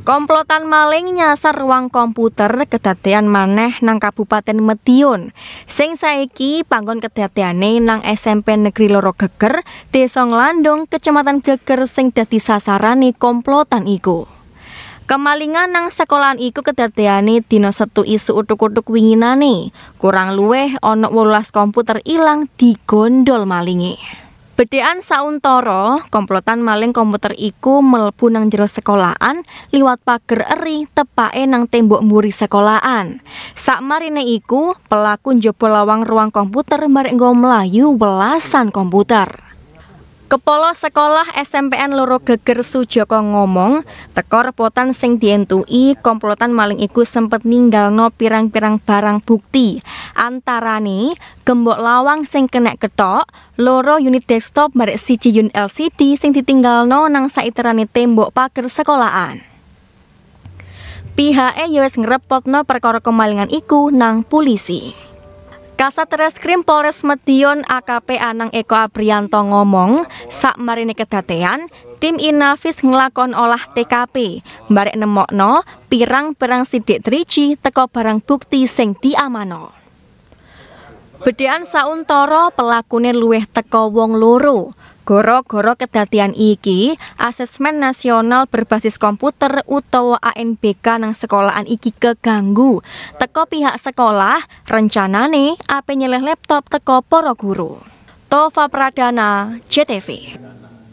Komplotan maling nyasar ruang komputer kedadean maneh nang Kabupaten Medion, Sing saiki panggon kedadeane nang SMP Negeri Loro Geger, Desa Landung, Kecamatan Geger sing dadi sasarane komplotan iku. Kemalingan nang sekolahan iku kedadeane dina setu isu utuk-utuk winginane. Kurang luweh ana 18 komputer ilang digondol malinge. Bedhekan sauntoro, komplotan maling komputer iku mlebu nang jero sekolahan liwat pager eri tepake nang tembok mburi sekolahan. Sakmarine iku, pelaku njaba lawang ruang komputer marek melayu belasan komputer. Kepala Sekolah SMPN Loro Geger Sujoko ngomong, teko repotan sing dientui komplotan maling iku ninggal ninggalno pirang-pirang barang bukti. Antarane gembok lawang sing kena ketok, loro unit desktop merek siji unit LCD sing ditinggal ditinggalno nang saiterane tembok pagar sekolahan. Pihake ya wis ngrepotno perkara kemalingan iku nang polisi. Kasat Reskrim Polres Metion AKP Anang Eko Aprianto ngomong, saat marine kedatean, tim Inavis ngelakon olah TKP, barek nemokno, pirang perang sidik trici teko barang bukti sing diamano. Bedean sauntoro pelakunya luweh teko wong loro, Goro-goro kedatian iki, asesmen nasional berbasis komputer utawa ANBK nang sekolahan iki keganggu. Teko pihak sekolah, rencanane apa nyeleh laptop teko para guru. Tova Pradana, CTV.